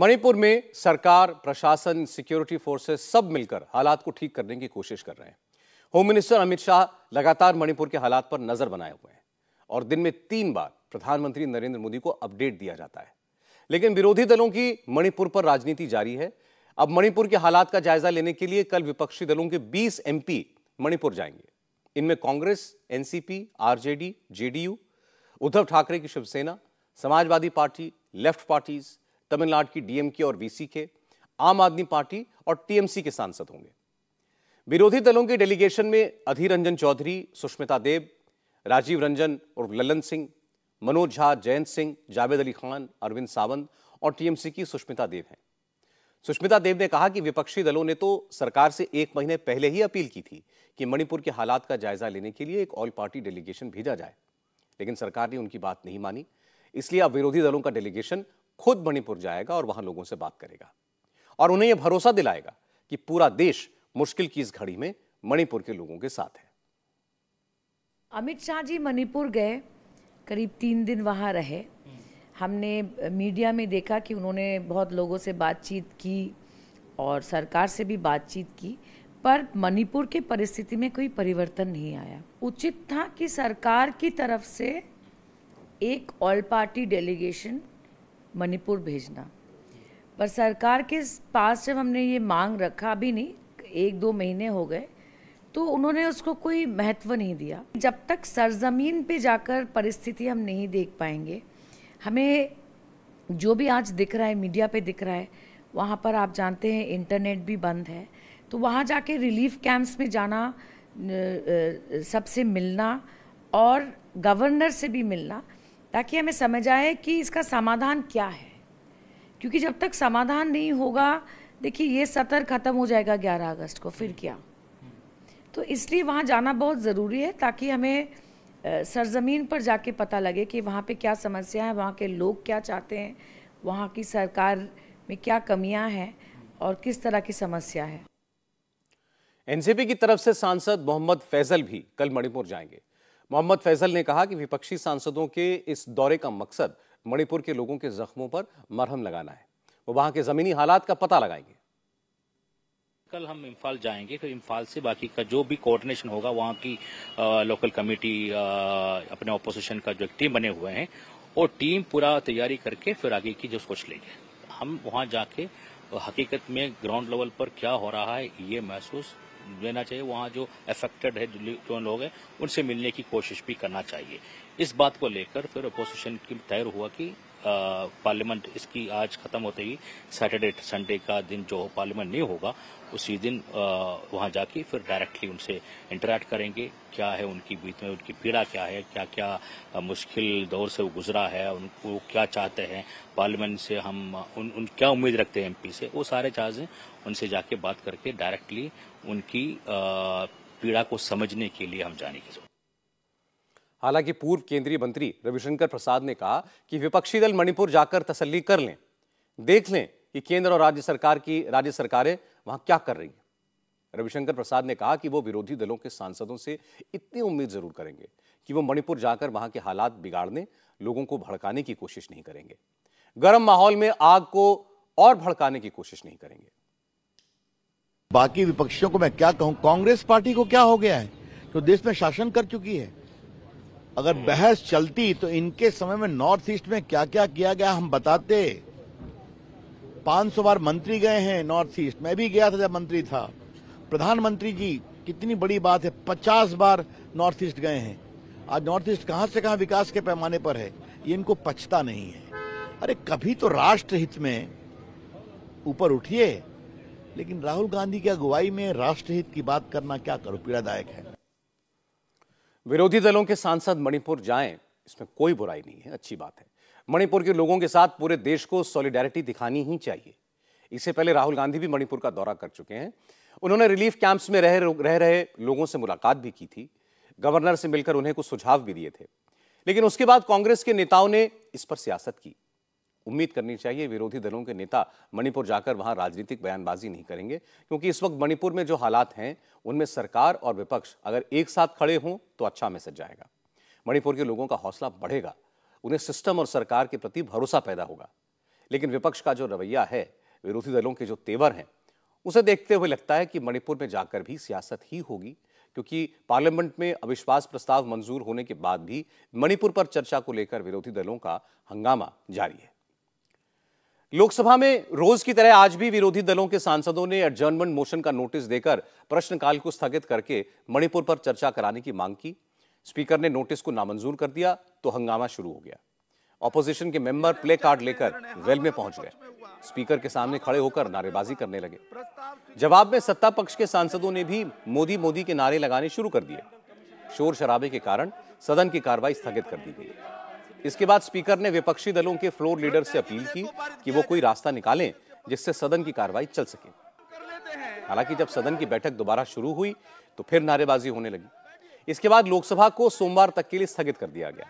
मणिपुर में सरकार प्रशासन सिक्योरिटी फोर्सेस सब मिलकर हालात को ठीक करने की कोशिश कर रहे हैं होम मिनिस्टर अमित शाह लगातार मणिपुर के हालात पर नजर बनाए हुए हैं और दिन में तीन बार प्रधानमंत्री नरेंद्र मोदी को अपडेट दिया जाता है लेकिन विरोधी दलों की मणिपुर पर राजनीति जारी है अब मणिपुर के हालात का जायजा लेने के लिए कल विपक्षी दलों के 20 एमपी मणिपुर जाएंगे इनमें Congress NCP RJD JDU Uddhav Thackeray की Shiv Sena Samajwadi party left parties Tamil Nadu की डीएमके और वीसी के आम आदमी पार्टी और टीएमसी के सांसद होंगे विरोधी दलों के डेलीगेशन में अधीर रंजन चौधरी सुष्मिता देव राजीव रंजन और ललन सिंह मनोज झा जयंत सिंह जावेद अली खान अरविंद सावंत और टीएमसी की सुष्मिता देव हैं सुष्मिता देव ने कहा कि विपक्षी दलों ने तो सरकार से एक महीने पहले ही अपील की थी कि मणिपुर के हालात का जायजा लेने के लिए एक ऑल पार्टी डेलीगेशन भेजा जाए लेकिन सरकार ने उनकी बात नहीं मानी इसलिए अब विरोधी दलों का डेलीगेशन खुद मणिपुर जाएगा और वहां लोगों से बात करेगा और उन्हें यह भरोसा दिलाएगा कि पूरा देश मुश्किल की इस घड़ी में मणिपुर के लोगों के साथ है अमित शाह जी मणिपुर गए करीब तीन दिन वहां रहे हमने मीडिया में देखा कि उन्होंने बहुत लोगों से बातचीत की और सरकार से भी बातचीत की पर मणिपुर की परिस्थिति में कोई परिवर्तन नहीं आया उचित था कि सरकार की तरफ से एक ऑल पार्टी डेलीगेशन मणिपुर भेजना पर सरकार के पास जब हमने ये मांग रखा अभी नहीं एक दो महीने हो गए तो उन्होंने उसको कोई महत्व नहीं दिया जब तक सरजमीन पे जाकर परिस्थिति हम नहीं देख पाएंगे हमें जो भी आज दिख रहा है मीडिया पे दिख रहा है वहाँ पर आप जानते हैं इंटरनेट भी बंद है तो वहाँ जाके रिलीफ कैंप्स में जाना सबसे मिलना और गवर्नर से भी मिलना ताकि हमें समझ आए कि इसका समाधान क्या है क्योंकि जब तक समाधान नहीं होगा देखिए ये सतर ख़त्म हो जाएगा 11 अगस्त को फिर क्या तो इसलिए वहाँ जाना बहुत ज़रूरी है ताकि हमें सरजमीन पर जाके पता लगे कि वहाँ पे क्या समस्या है वहाँ के लोग क्या चाहते हैं वहाँ की सरकार में क्या कमियाँ हैं और किस तरह की समस्या है एनसीपी की तरफ से सांसद मोहम्मद फैजल भी कल मणिपुर जाएंगे मोहम्मद फैजल ने कहा कि विपक्षी सांसदों के इस दौरे का मकसद मणिपुर के लोगों के जख्मों पर मरहम लगाना है वो वहां के जमीनी हालात का पता लगाएंगे कल हम इम्फाल जाएंगे फिर इम्फाल से बाकी का जो भी कोऑर्डिनेशन होगा वहाँ की आ, लोकल कमेटी अपने ऑपोजिशन का जो टीम बने हुए हैं वो टीम पूरा तैयारी करके फिर आगे की जो सोच लेंगे हम वहाँ जाके हकीकत में ग्राउंड लेवल पर क्या हो रहा है ये महसूस देना चाहिए वहाँ जो अफेक्टेड है जो लोग हैं उनसे मिलने की कोशिश भी करना चाहिए इस बात को लेकर फिर अपोजिशन की तय हुआ कि पार्लियामेंट इसकी आज खत्म होते ही सैटरडे संडे का दिन जो पार्लियामेंट नहीं होगा उसी दिन वहां जाके फिर डायरेक्टली उनसे इंटरेक्ट करेंगे क्या है उनकी बीच में उनकी पीड़ा क्या है क्या क्या मुश्किल दौर से वो गुजरा है उनको क्या चाहते हैं पार्लियामेंट से हम उन, उन क्या उम्मीद रखते हैं एमपी से वो सारे चार्जें उनसे जाके बात करके डायरेक्टली उनकी पीड़ा को समझने के लिए हम जाने की जरूरत हालांकि पूर्व केंद्रीय मंत्री रविशंकर प्रसाद ने कहा कि विपक्षी दल मणिपुर जाकर तसल्ली कर लें देख लें कि केंद्र और राज्य सरकार की राज्य सरकारें वहां क्या कर रही हैं रविशंकर प्रसाद ने कहा कि वो विरोधी दलों के सांसदों से इतनी उम्मीद जरूर करेंगे कि वो मणिपुर जाकर वहां के हालात बिगाड़ने लोगों को भड़काने की कोशिश नहीं करेंगे गर्म माहौल में आग को और भड़काने की कोशिश नहीं करेंगे बाकी विपक्षियों को मैं क्या कहूँ कांग्रेस पार्टी को क्या हो गया है जो तो देश में शासन कर चुकी है अगर हम्म। बहस चलती तो इनके समय में नॉर्थ ईस्ट में क्या क्या किया गया हम बताते 500 बार मंत्री गए हैं नॉर्थ ईस्ट मैं भी गया था जब मंत्री था प्रधानमंत्री जी कितनी बड़ी बात है 50 बार नॉर्थ ईस्ट गए हैं आज नॉर्थ ईस्ट कहां से कहां विकास के पैमाने पर है ये इनको पछता नहीं है अरे कभी तो राष्ट्र हित में ऊपर उठिए लेकिन राहुल गांधी की अगुवाई में राष्ट्रहित की बात करना क्या करो पीड़ादायक है विरोधी दलों के सांसद मणिपुर जाएं इसमें कोई बुराई नहीं है अच्छी बात है मणिपुर के लोगों के साथ पूरे देश को सॉलिडेरिटी दिखानी ही चाहिए इससे पहले राहुल गांधी भी मणिपुर का दौरा कर चुके हैं उन्होंने रिलीफ कैंप्स में रह रह रहे लोगों से मुलाकात भी की थी गवर्नर से मिलकर उन्हें कुछ सुझाव भी दिए थे लेकिन उसके बाद कांग्रेस के नेताओं ने इस पर सियासत की उम्मीद करनी चाहिए विरोधी दलों के नेता मणिपुर जाकर वहां राजनीतिक बयानबाजी नहीं करेंगे क्योंकि इस वक्त मणिपुर में जो हालात हैं उनमें सरकार और विपक्ष अगर एक साथ खड़े हों तो अच्छा मैसेज जाएगा मणिपुर के लोगों का हौसला बढ़ेगा उन्हें सिस्टम और सरकार के प्रति भरोसा पैदा होगा लेकिन विपक्ष का जो रवैया है विरोधी दलों के जो तेवर हैं उसे देखते हुए लगता है कि मणिपुर में जाकर भी सियासत ही होगी क्योंकि पार्लियामेंट में अविश्वास प्रस्ताव मंजूर होने के बाद भी मणिपुर पर चर्चा को लेकर विरोधी दलों का हंगामा जारी है लोकसभा में रोज की तरह आज भी विरोधी दलों के सांसदों ने एडजर्नमेंट मोशन का नोटिस देकर प्रश्नकाल को स्थगित करके मणिपुर पर चर्चा कराने की मांग की स्पीकर ने नोटिस को नामंजूर कर दिया तो हंगामा शुरू हो गया ऑपोजिशन के मेंबर प्ले कार्ड लेकर वेल में पहुंच गए स्पीकर के सामने खड़े होकर नारेबाजी करने लगे जवाब में सत्ता पक्ष के सांसदों ने भी मोदी मोदी के नारे लगाने शुरू कर दिए शोर शराबे के कारण सदन की कार्रवाई स्थगित कर दी गई इसके बाद स्पीकर ने विपक्षी दलों के फ्लोर लीडर से अपील की कि वो कोई रास्ता निकालें जिससे सदन की कार्रवाई चल सके हालांकि जब सदन की बैठक दोबारा शुरू हुई तो फिर नारेबाजी होने लगी इसके बाद लोकसभा को सोमवार तक के लिए स्थगित कर दिया गया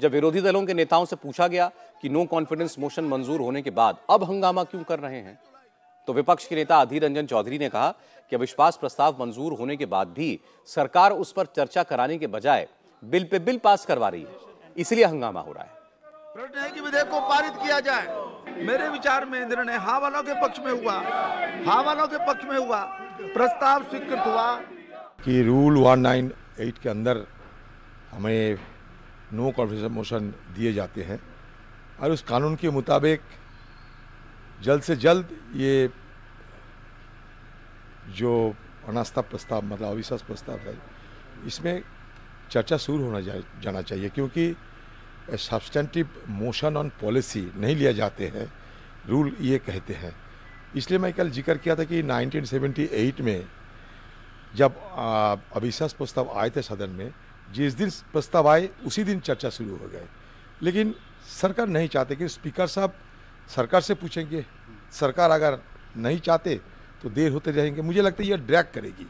जब विरोधी दलों के नेताओं से पूछा गया कि नो कॉन्फिडेंस मोशन मंजूर होने के बाद अब हंगामा क्यों कर रहे हैं तो विपक्ष के नेता अधीर रंजन चौधरी ने कहा कि अविश्वास प्रस्ताव मंजूर होने के बाद भी सरकार उस पर चर्चा कराने के बजाय बिल पे बिल पास करवा रही है इसलिए हंगामा हो रहा है प्रश्न है कि विधेयक को पारित किया जाए मेरे विचार में इंद्र ने हा वालों के पक्ष में हुआ हा वालों के पक्ष में हुआ प्रस्ताव स्वीकृत हुआ कि रूल 198 के अंदर हमें नो कॉन्फिडेंस मोशन दिए जाते हैं और उस कानून के मुताबिक जल्द से जल्द ये जो अनास्था प्रस्ताव मतलब अविश्वास प्रस्ताव है इसमें चर्चा शुरू होना जा, जाना चाहिए क्योंकि सब्सटेंटिव मोशन ऑन पॉलिसी नहीं लिया जाते हैं रूल ये कहते हैं इसलिए मैं कल जिक्र किया था कि 1978 में जब अविश्वास प्रस्ताव आए थे सदन में जिस दिन प्रस्ताव आए उसी दिन चर्चा शुरू हो गए लेकिन सरकार नहीं चाहते कि स्पीकर साहब सरकार से पूछेंगे सरकार अगर नहीं चाहते तो देर होते रहेंगे मुझे लगता है यह ड्रैग करेगी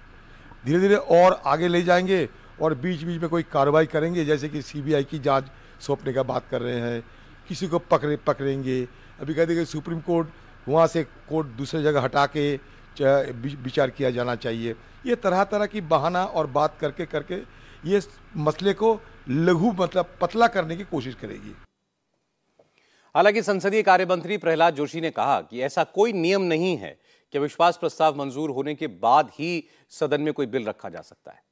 धीरे धीरे और आगे ले जाएंगे और बीच बीच में कोई कार्रवाई करेंगे जैसे कि सीबीआई की जांच सौंपने का बात कर रहे हैं किसी को पकड़े पकड़ेंगे अभी कहते हैं सुप्रीम कोर्ट वहाँ से कोर्ट दूसरी जगह हटा के विचार किया जाना चाहिए ये तरह तरह की बहाना और बात करके करके ये मसले को लघु मतलब पतला करने की कोशिश करेगी हालांकि संसदीय कार्य मंत्री प्रहलाद जोशी ने कहा कि ऐसा कोई नियम नहीं है कि विश्वास प्रस्ताव मंजूर होने के बाद ही सदन में कोई बिल रखा जा सकता है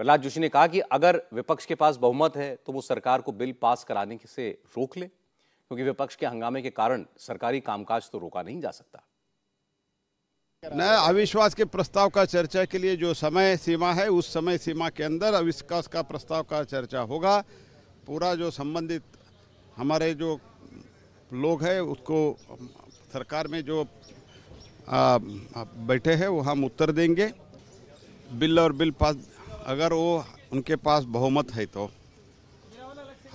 प्रहलाद जोशी ने कहा कि अगर विपक्ष के पास बहुमत है तो वो सरकार को बिल पास कराने से रोक ले क्योंकि विपक्ष के हंगामे के कारण सरकारी कामकाज तो रोका नहीं जा सकता नया अविश्वास के प्रस्ताव का चर्चा के लिए जो समय सीमा है उस समय सीमा के अंदर अविश्वास का प्रस्ताव का चर्चा होगा पूरा जो संबंधित हमारे जो लोग हैं उसको सरकार में जो आ, बैठे हैं वो हम उत्तर देंगे बिल और बिल पास अगर वो उनके पास बहुमत है तो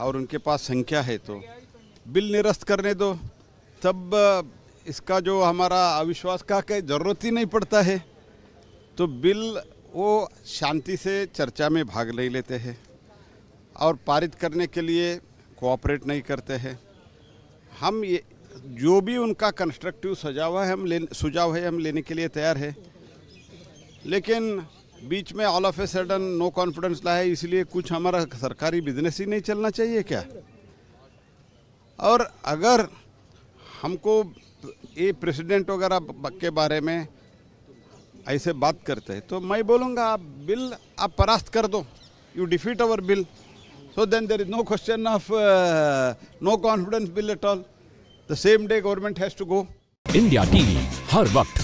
और उनके पास संख्या है तो बिल निरस्त करने दो तब इसका जो हमारा अविश्वास का के ज़रूरत ही नहीं पड़ता है तो बिल वो शांति से चर्चा में भाग नहीं लेते हैं और पारित करने के लिए कोऑपरेट नहीं करते हैं हम ये जो भी उनका कंस्ट्रक्टिव सुझाव है हम ले सुझाव है हम लेने के लिए तैयार है लेकिन बीच में all of a sudden no confidence लाए इसलिए कुछ हमारा सरकारी बिजनेस ही नहीं चलना चाहिए क्या और अगर हमको ये प्रेसिडेंट वगैरह के बारे में ऐसे बात करते हैं तो मैं बोलूँगा आप बिल आप परास्त कर दो you defeat our bill so then there is no question of no confidence bill at all the same day government has to go India TV हर वक्त